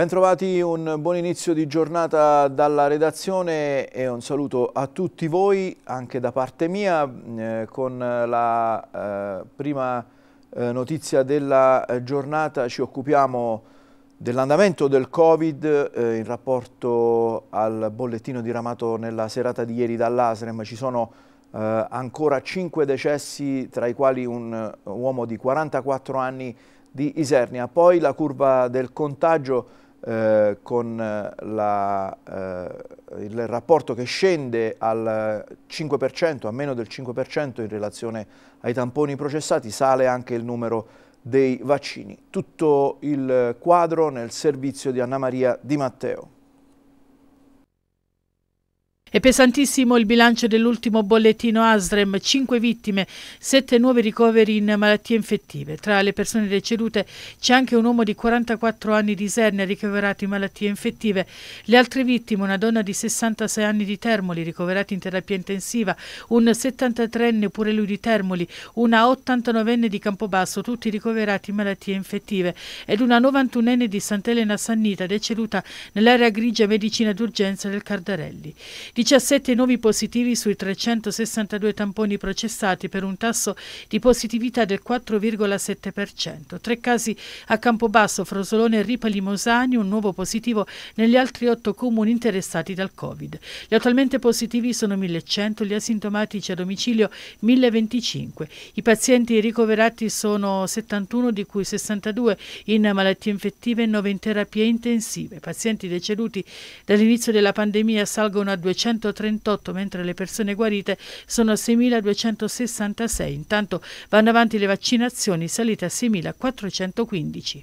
Bentrovati, un buon inizio di giornata dalla redazione e un saluto a tutti voi, anche da parte mia, eh, con la eh, prima eh, notizia della giornata ci occupiamo dell'andamento del Covid eh, in rapporto al bollettino diramato nella serata di ieri dall'Asrem. Ci sono eh, ancora 5 decessi, tra i quali un uomo di 44 anni di Isernia. Poi la curva del contagio eh, con eh, la, eh, il rapporto che scende al 5%, a meno del 5% in relazione ai tamponi processati, sale anche il numero dei vaccini. Tutto il quadro nel servizio di Anna Maria Di Matteo. È pesantissimo il bilancio dell'ultimo bollettino ASREM, 5 vittime, 7 nuovi ricoveri in malattie infettive. Tra le persone decedute c'è anche un uomo di 44 anni di Serne ricoverato in malattie infettive. Le altre vittime, una donna di 66 anni di Termoli ricoverata in terapia intensiva, un 73enne pure lui di Termoli, una 89enne di Campobasso, tutti ricoverati in malattie infettive, ed una 91enne di Sant'Elena Sannita deceduta nell'area grigia medicina d'urgenza del Cardarelli. 17 nuovi positivi sui 362 tamponi processati per un tasso di positività del 4,7%. Tre casi a Campobasso, Frosolone e Ripoli Mosani, un nuovo positivo negli altri otto comuni interessati dal Covid. Gli attualmente positivi sono 1100, gli asintomatici a domicilio 1025. I pazienti ricoverati sono 71, di cui 62 in malattie infettive e 9 in terapie intensive. I pazienti deceduti dall'inizio della pandemia salgono a 200 438, mentre le persone guarite sono 6.266. Intanto vanno avanti le vaccinazioni, salite a 6.415.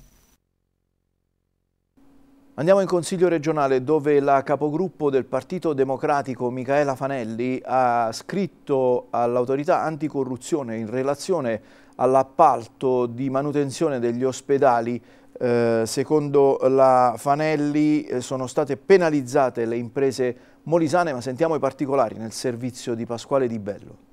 Andiamo in Consiglio regionale dove la capogruppo del Partito Democratico Michaela Fanelli ha scritto all'autorità anticorruzione in relazione all'appalto di manutenzione degli ospedali. Eh, secondo la Fanelli eh, sono state penalizzate le imprese molisane, ma sentiamo i particolari nel servizio di Pasquale Di Bello.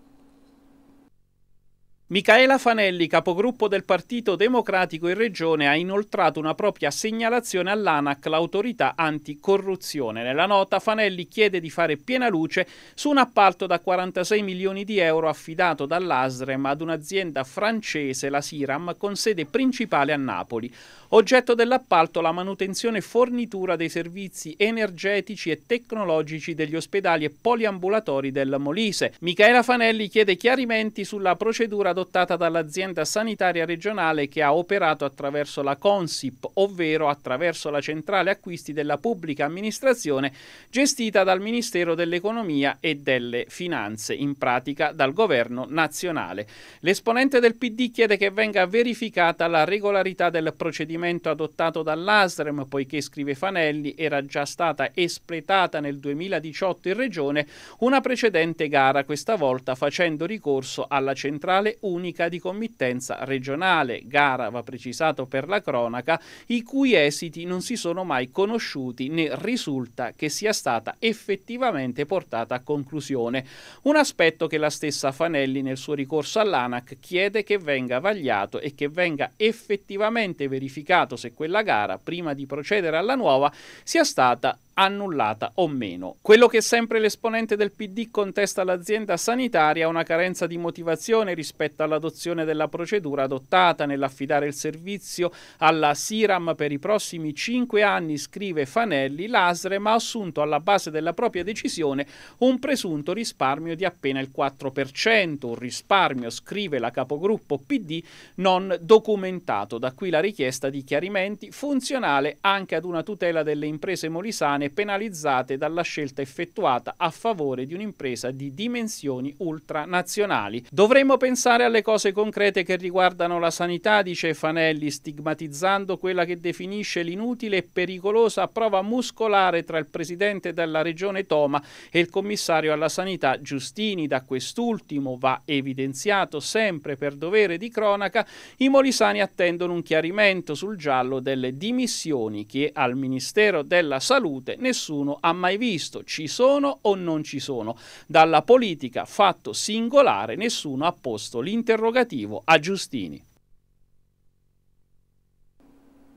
Micaela Fanelli, capogruppo del Partito Democratico in Regione, ha inoltrato una propria segnalazione all'ANAC, l'autorità anticorruzione. Nella nota Fanelli chiede di fare piena luce su un appalto da 46 milioni di euro affidato dall'Asrem ad un'azienda francese, la Siram, con sede principale a Napoli. Oggetto dell'appalto la manutenzione e fornitura dei servizi energetici e tecnologici degli ospedali e poliambulatori del Molise. Micaela Fanelli chiede chiarimenti sulla procedura adottata dall'azienda sanitaria regionale che ha operato attraverso la CONSIP, ovvero attraverso la centrale acquisti della pubblica amministrazione gestita dal Ministero dell'Economia e delle Finanze, in pratica dal governo nazionale. L'esponente del PD chiede che venga verificata la regolarità del procedimento adottato dall'ASREM, poiché, scrive Fanelli, era già stata espletata nel 2018 in regione una precedente gara, questa volta facendo ricorso alla centrale unica di committenza regionale, gara va precisato per la cronaca, i cui esiti non si sono mai conosciuti né risulta che sia stata effettivamente portata a conclusione. Un aspetto che la stessa Fanelli nel suo ricorso all'ANAC chiede che venga vagliato e che venga effettivamente verificato se quella gara, prima di procedere alla nuova, sia stata annullata o meno. Quello che sempre l'esponente del PD contesta all'azienda sanitaria è una carenza di motivazione rispetto all'adozione della procedura adottata nell'affidare il servizio alla Siram per i prossimi cinque anni, scrive Fanelli, l'ASREM ha assunto alla base della propria decisione un presunto risparmio di appena il 4%, un risparmio, scrive la capogruppo PD, non documentato. Da qui la richiesta di chiarimenti funzionale anche ad una tutela delle imprese molisane persone penalizzate dalla scelta effettuata a favore di un'impresa di dimensioni ultranazionali. Dovremmo pensare alle cose concrete che riguardano la sanità, dice Fanelli, stigmatizzando quella che definisce l'inutile e pericolosa prova muscolare tra il presidente della regione Toma e il commissario alla sanità Giustini. Da quest'ultimo va evidenziato sempre per dovere di cronaca, i molisani attendono un chiarimento sul giallo delle dimissioni che al Ministero della Salute niente, nessuno ha mai visto, ci sono o non ci sono. Dalla politica fatto singolare nessuno ha posto l'interrogativo a Giustini.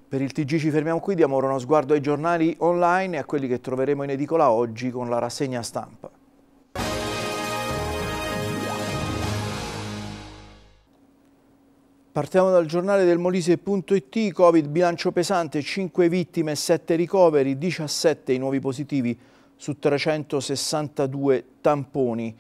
Per il TG ci fermiamo qui, diamo ora uno sguardo ai giornali online e a quelli che troveremo in edicola oggi con la rassegna stampa. Partiamo dal giornale del Molise.it, Covid bilancio pesante, 5 vittime, 7 ricoveri, 17 i nuovi positivi su 362 tamponi.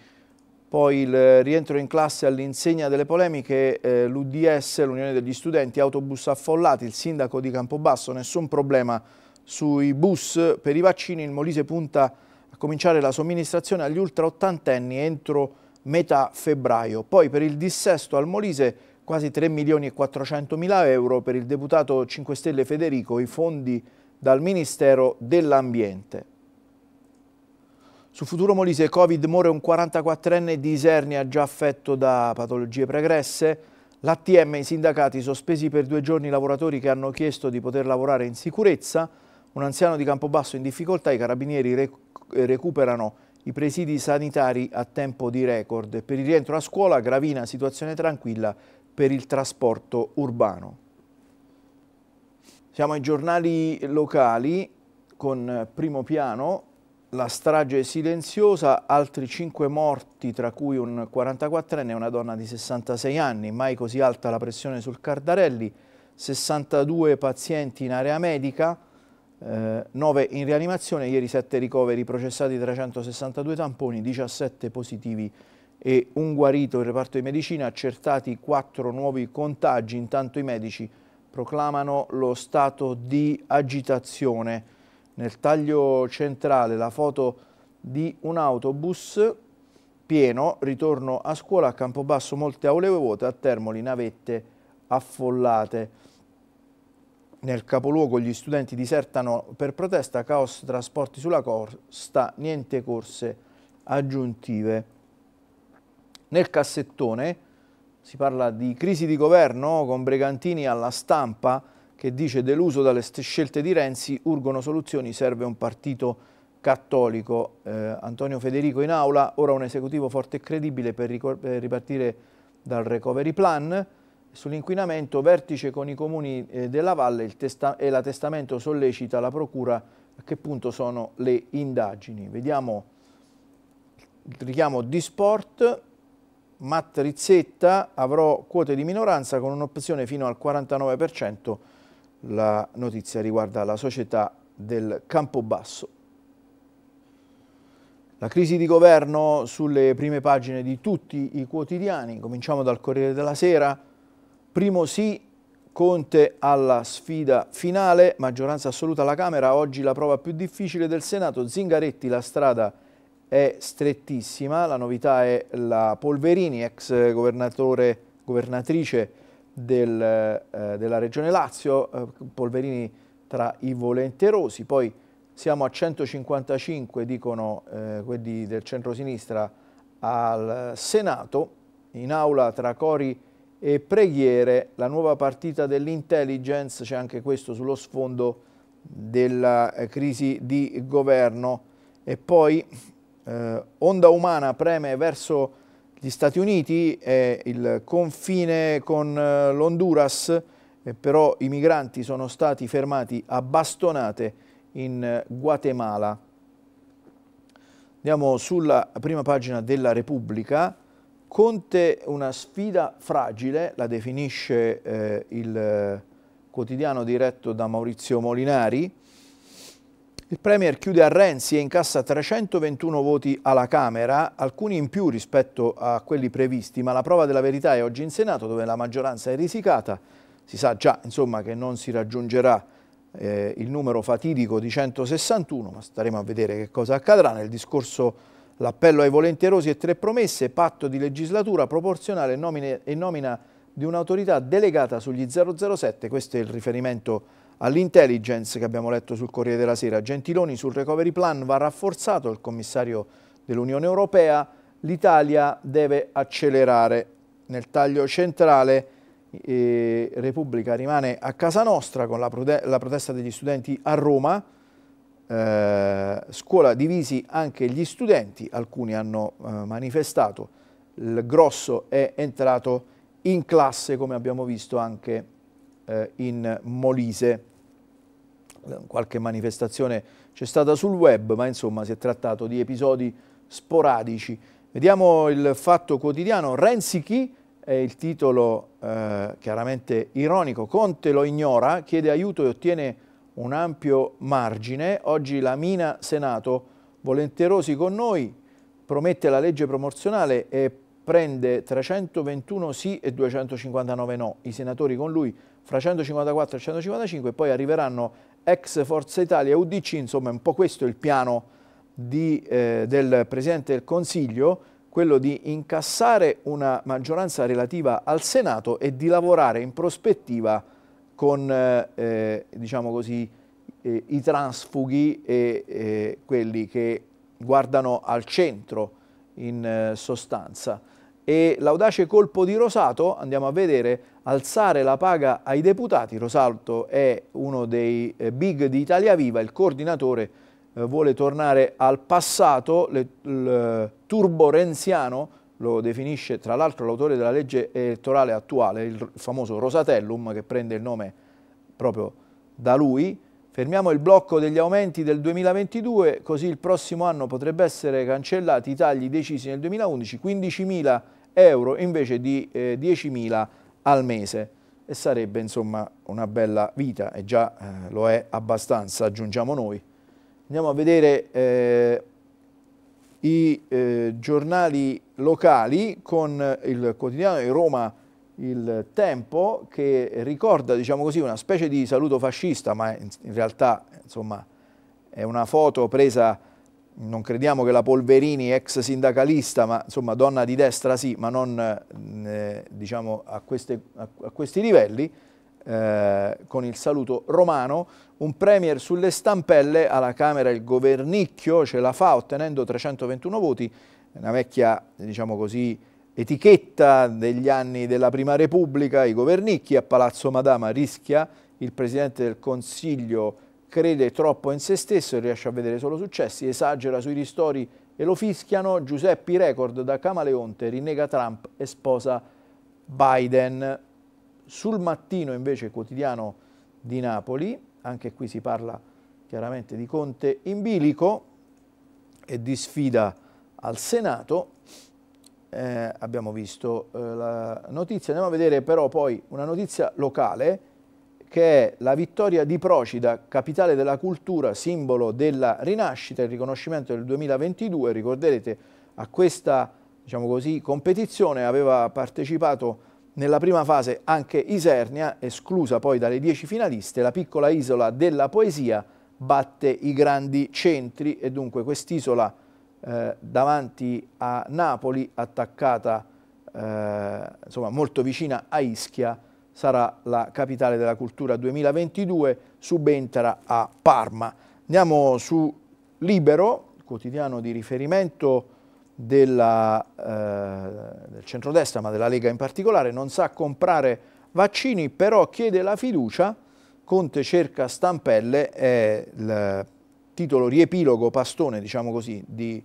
Poi il rientro in classe all'insegna delle polemiche, eh, l'UDS, l'Unione degli Studenti, autobus affollati, il sindaco di Campobasso, nessun problema sui bus per i vaccini, il Molise punta a cominciare la somministrazione agli ultra ottantenni entro metà febbraio. Poi per il dissesto al Molise quasi 3 milioni e 400 mila euro per il deputato 5 Stelle Federico, i fondi dal Ministero dell'Ambiente. Su Futuro Molise Covid muore un 44enne di Isernia già affetto da patologie pregresse. L'ATM e i sindacati sospesi per due giorni i lavoratori che hanno chiesto di poter lavorare in sicurezza. Un anziano di Campobasso in difficoltà, i carabinieri recuperano i presidi sanitari a tempo di record. Per il rientro a scuola, Gravina, situazione tranquilla per il trasporto urbano. Siamo ai giornali locali con eh, primo piano la strage silenziosa, altri 5 morti, tra cui un 44enne e una donna di 66 anni, mai così alta la pressione sul Cardarelli, 62 pazienti in area medica, eh, 9 in rianimazione, ieri 7 ricoveri processati, 362 tamponi, 17 positivi e un guarito Il reparto di medicina, ha accertati quattro nuovi contagi, intanto i medici proclamano lo stato di agitazione. Nel taglio centrale la foto di un autobus pieno, ritorno a scuola a Campobasso, molte aule vuote, a Termoli navette affollate. Nel capoluogo gli studenti disertano per protesta, caos trasporti sulla costa, niente corse aggiuntive nel cassettone, si parla di crisi di governo con Bregantini alla stampa che dice deluso dalle scelte di Renzi, urgono soluzioni, serve un partito cattolico. Eh, Antonio Federico in aula, ora un esecutivo forte e credibile per, per ripartire dal recovery plan. Sull'inquinamento, vertice con i comuni eh, della valle e la testamento sollecita la procura a che punto sono le indagini. Vediamo il richiamo di sport. Matt Rizzetta avrò quote di minoranza con un'opzione fino al 49%. La notizia riguarda la società del Campobasso. La crisi di governo sulle prime pagine di tutti i quotidiani. Cominciamo dal Corriere della Sera. Primo sì, Conte alla sfida finale, maggioranza assoluta alla Camera, oggi la prova più difficile del Senato, Zingaretti la strada è strettissima, la novità è la Polverini, ex governatrice del, eh, della regione Lazio, eh, Polverini tra i volenterosi, poi siamo a 155, dicono eh, quelli del centro-sinistra, al Senato, in aula tra cori e preghiere, la nuova partita dell'intelligence, c'è anche questo sullo sfondo della eh, crisi di governo e poi eh, onda umana preme verso gli Stati Uniti e il confine con eh, l'Honduras, eh, però i migranti sono stati fermati a bastonate in eh, Guatemala. Andiamo sulla prima pagina della Repubblica. Conte una sfida fragile, la definisce eh, il quotidiano diretto da Maurizio Molinari, il Premier chiude a Renzi e incassa 321 voti alla Camera, alcuni in più rispetto a quelli previsti, ma la prova della verità è oggi in Senato dove la maggioranza è risicata. Si sa già insomma, che non si raggiungerà eh, il numero fatidico di 161, ma staremo a vedere che cosa accadrà nel discorso l'appello ai volenterosi e tre promesse, patto di legislatura proporzionale nomine, e nomina di un'autorità delegata sugli 007, questo è il riferimento All'intelligence che abbiamo letto sul Corriere della Sera, Gentiloni sul recovery plan va rafforzato il commissario dell'Unione Europea, l'Italia deve accelerare. Nel taglio centrale eh, Repubblica rimane a casa nostra con la, prote la protesta degli studenti a Roma, eh, scuola divisi anche gli studenti, alcuni hanno eh, manifestato, il grosso è entrato in classe come abbiamo visto anche eh, in Molise. Qualche manifestazione c'è stata sul web, ma insomma si è trattato di episodi sporadici. Vediamo il fatto quotidiano. Renzi chi? È il titolo eh, chiaramente ironico. Conte lo ignora, chiede aiuto e ottiene un ampio margine. Oggi la Mina Senato, volenterosi con noi, promette la legge promozionale e prende 321 sì e 259 no, i senatori con lui fra 154 e 155 poi arriveranno ex Forza Italia e UDC, insomma è un po' questo il piano di, eh, del Presidente del Consiglio, quello di incassare una maggioranza relativa al Senato e di lavorare in prospettiva con eh, eh diciamo così, eh, i transfughi e eh, quelli che guardano al centro in eh, sostanza e l'audace colpo di Rosato, andiamo a vedere, alzare la paga ai deputati, Rosato è uno dei eh, big di Italia Viva, il coordinatore eh, vuole tornare al passato, le, il turbo renziano lo definisce tra l'altro l'autore della legge elettorale attuale, il famoso Rosatellum che prende il nome proprio da lui, Fermiamo il blocco degli aumenti del 2022, così il prossimo anno potrebbe essere cancellati i tagli decisi nel 2011, 15.000 euro invece di eh, 10.000 al mese e sarebbe insomma una bella vita e già eh, lo è abbastanza aggiungiamo noi andiamo a vedere eh, i eh, giornali locali con il quotidiano di Roma il Tempo che ricorda diciamo così una specie di saluto fascista ma in, in realtà insomma è una foto presa non crediamo che la Polverini, ex sindacalista, ma insomma donna di destra sì, ma non eh, diciamo, a, queste, a, a, questi livelli, eh, con il saluto romano, un premier sulle stampelle, alla Camera il governicchio ce la fa ottenendo 321 voti, una vecchia, diciamo così, etichetta degli anni della Prima Repubblica, i governicchi a Palazzo Madama rischia, il Presidente del Consiglio crede troppo in se stesso e riesce a vedere solo successi, esagera sui ristori e lo fischiano, Giuseppi record da Camaleonte, rinnega Trump e sposa Biden. Sul mattino invece quotidiano di Napoli, anche qui si parla chiaramente di Conte in bilico e di sfida al Senato, eh, abbiamo visto eh, la notizia, andiamo a vedere però poi una notizia locale che è la vittoria di Procida, capitale della cultura, simbolo della rinascita, il riconoscimento del 2022. Ricorderete a questa diciamo così, competizione aveva partecipato nella prima fase anche Isernia, esclusa poi dalle dieci finaliste, la piccola isola della poesia batte i grandi centri e dunque quest'isola eh, davanti a Napoli, attaccata, eh, insomma molto vicina a Ischia, sarà la capitale della cultura 2022, subentra a Parma. Andiamo su Libero, quotidiano di riferimento della, eh, del centrodestra, ma della Lega in particolare, non sa comprare vaccini, però chiede la fiducia, Conte cerca stampelle, è il titolo riepilogo, pastone, diciamo così, di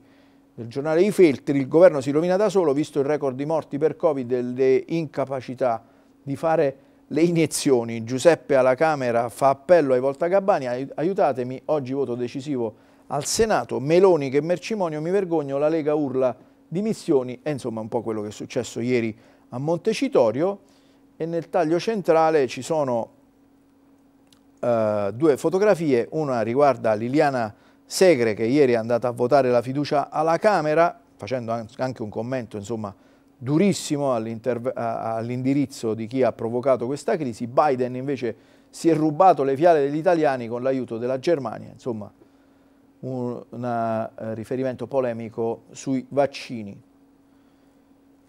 del giornale I Feltri, il governo si rovina da solo visto il record di morti per Covid e le incapacità di fare le iniezioni. Giuseppe alla Camera fa appello ai Voltagabbani, aiutatemi, oggi voto decisivo al Senato, Meloni che mercimonio, mi vergogno, la Lega urla dimissioni, e insomma un po' quello che è successo ieri a Montecitorio e nel taglio centrale ci sono eh, due fotografie, una riguarda Liliana Segre che ieri è andata a votare la fiducia alla Camera, facendo anche un commento insomma durissimo all'indirizzo di chi ha provocato questa crisi. Biden invece si è rubato le fiale degli italiani con l'aiuto della Germania, insomma un, una, eh, riferimento polemico sui vaccini.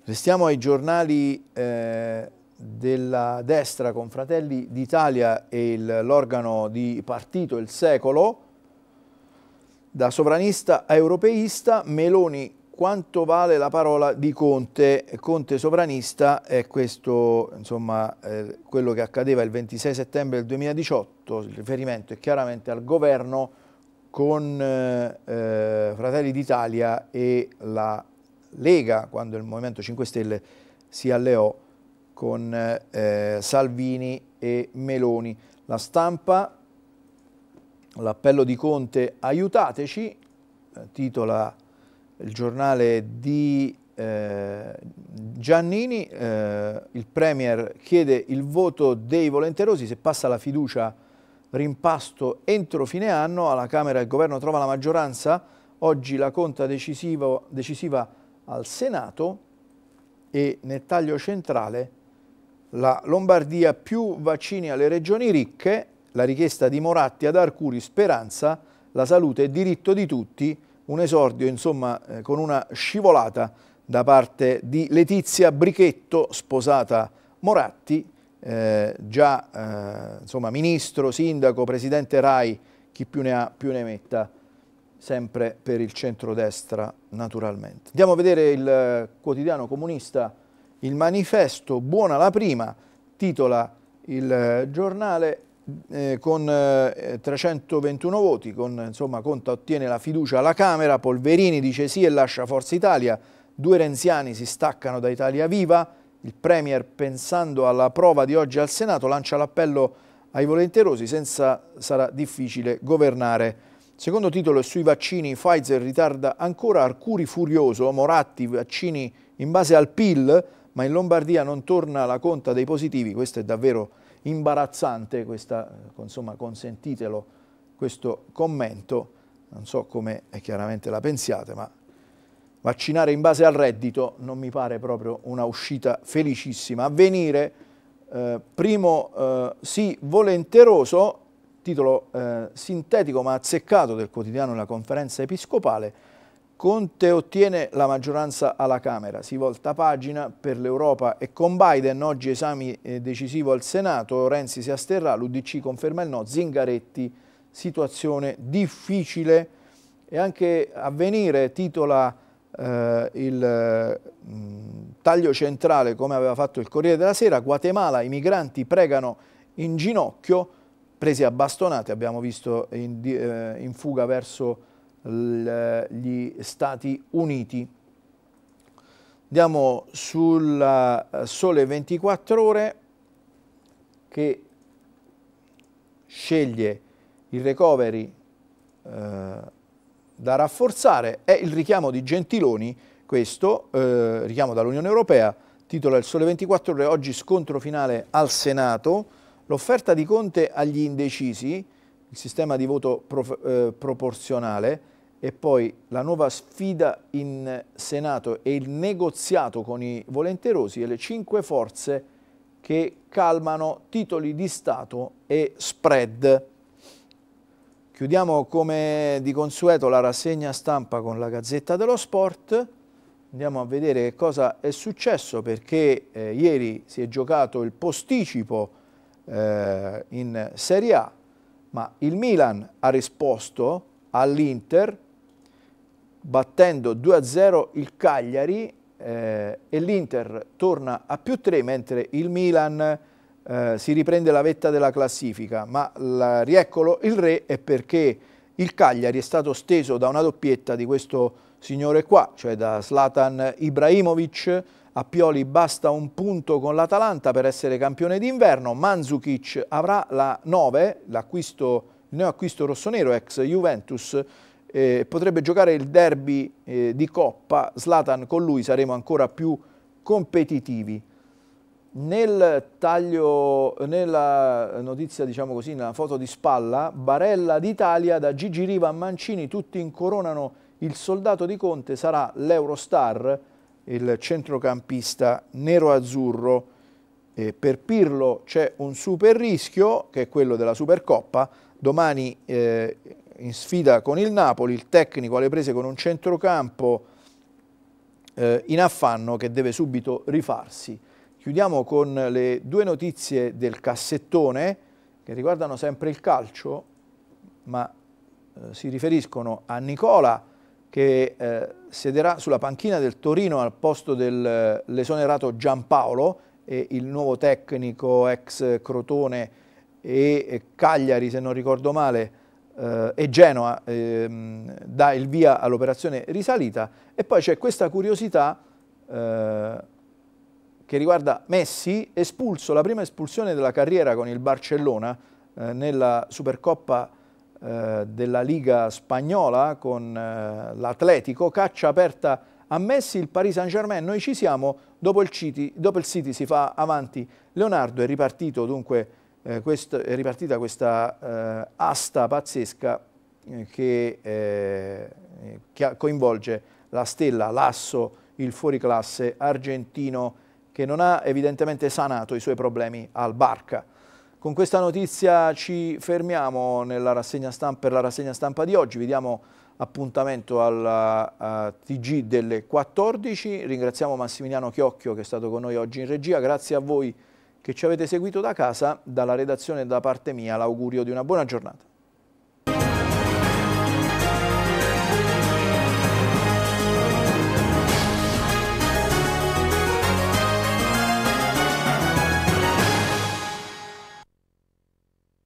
Restiamo ai giornali eh, della destra con Fratelli d'Italia e l'organo di partito Il Secolo. Da sovranista a europeista, Meloni quanto vale la parola di Conte, Conte sovranista, è questo insomma, eh, quello che accadeva il 26 settembre del 2018, il riferimento è chiaramente al governo con eh, eh, Fratelli d'Italia e la Lega, quando il Movimento 5 Stelle si alleò con eh, Salvini e Meloni. La stampa, l'appello di Conte, aiutateci, eh, titola il giornale di eh, Giannini, eh, il Premier chiede il voto dei volenterosi, se passa la fiducia rimpasto entro fine anno, alla Camera il governo trova la maggioranza, oggi la conta decisiva, decisiva al Senato e nel taglio centrale la Lombardia più vaccini alle regioni ricche, la richiesta di Moratti ad Arcuri Speranza, la salute è diritto di tutti, un esordio insomma eh, con una scivolata da parte di Letizia Brichetto, sposata Moratti, eh, già eh, insomma, ministro, sindaco, presidente RAI, chi più ne ha più ne metta, sempre per il centrodestra naturalmente. Andiamo a vedere il eh, quotidiano comunista Il Manifesto, buona la prima, titola il eh, giornale eh, con eh, 321 voti, con, insomma Conta ottiene la fiducia alla Camera, Polverini dice sì e lascia Forza Italia, due renziani si staccano da Italia Viva, il Premier pensando alla prova di oggi al Senato lancia l'appello ai volenterosi, senza sarà difficile governare. Secondo titolo è sui vaccini, Pfizer ritarda ancora Arcuri furioso, Moratti vaccini in base al PIL, ma in Lombardia non torna la conta dei positivi, questo è davvero importante imbarazzante questa, insomma consentitelo questo commento, non so come chiaramente la pensiate, ma vaccinare in base al reddito non mi pare proprio una uscita felicissima. Avvenire, eh, primo eh, sì volenteroso, titolo eh, sintetico ma azzeccato del quotidiano della Conferenza Episcopale, Conte ottiene la maggioranza alla Camera, si volta pagina per l'Europa e con Biden oggi esami eh, decisivo al Senato, Renzi si asterrà, l'Udc conferma il no, Zingaretti situazione difficile e anche avvenire titola eh, il mh, taglio centrale come aveva fatto il Corriere della Sera, Guatemala i migranti pregano in ginocchio, presi a bastonate abbiamo visto in, eh, in fuga verso gli Stati Uniti. Andiamo sul eh, Sole 24 Ore che sceglie il recovery eh, da rafforzare, è il richiamo di Gentiloni, questo eh, richiamo dall'Unione Europea, titola Il Sole 24 Ore, oggi scontro finale al Senato, l'offerta di Conte agli indecisi, il sistema di voto pro, eh, proporzionale, e poi la nuova sfida in Senato e il negoziato con i volenterosi e le cinque forze che calmano titoli di Stato e spread. Chiudiamo come di consueto la rassegna stampa con la Gazzetta dello Sport. Andiamo a vedere che cosa è successo perché eh, ieri si è giocato il posticipo eh, in Serie A, ma il Milan ha risposto all'Inter battendo 2-0 il Cagliari eh, e l'Inter torna a più 3 mentre il Milan eh, si riprende la vetta della classifica ma la, rieccolo il re è perché il Cagliari è stato steso da una doppietta di questo signore qua cioè da Slatan Ibrahimovic a Pioli basta un punto con l'Atalanta per essere campione d'inverno Manzukic avrà la 9 il neo acquisto rossonero ex Juventus eh, potrebbe giocare il derby eh, di Coppa, Slatan con lui saremo ancora più competitivi. Nel taglio, nella notizia, diciamo così, nella foto di spalla, Barella d'Italia da Gigi Riva a Mancini, tutti incoronano il soldato di Conte, sarà l'Eurostar, il centrocampista nero-azzurro. Eh, per Pirlo c'è un super rischio, che è quello della Supercoppa, domani eh, in sfida con il Napoli, il tecnico alle prese con un centrocampo eh, in affanno che deve subito rifarsi. Chiudiamo con le due notizie del cassettone che riguardano sempre il calcio, ma eh, si riferiscono a Nicola che eh, siederà sulla panchina del Torino al posto dell'esonerato eh, Giampaolo e il nuovo tecnico ex Crotone e eh, Cagliari, se non ricordo male, eh, e Genoa ehm, dà il via all'operazione risalita e poi c'è questa curiosità eh, che riguarda Messi, espulso, la prima espulsione della carriera con il Barcellona eh, nella Supercoppa eh, della Liga Spagnola con eh, l'Atletico, caccia aperta a Messi, il Paris Saint Germain, noi ci siamo, dopo il, City, dopo il City si fa avanti Leonardo, è ripartito dunque eh, questo, è ripartita questa eh, asta pazzesca eh, che, eh, che, coinvolge la stella, l'asso, il fuoriclasse argentino che non ha evidentemente sanato i suoi problemi al Barca. Con questa notizia ci fermiamo stampa, per la rassegna stampa di oggi, vi diamo appuntamento al TG delle 14, ringraziamo Massimiliano Chiocchio che è stato con noi oggi in regia, grazie a voi che ci avete seguito da casa, dalla redazione e da parte mia l'augurio di una buona giornata.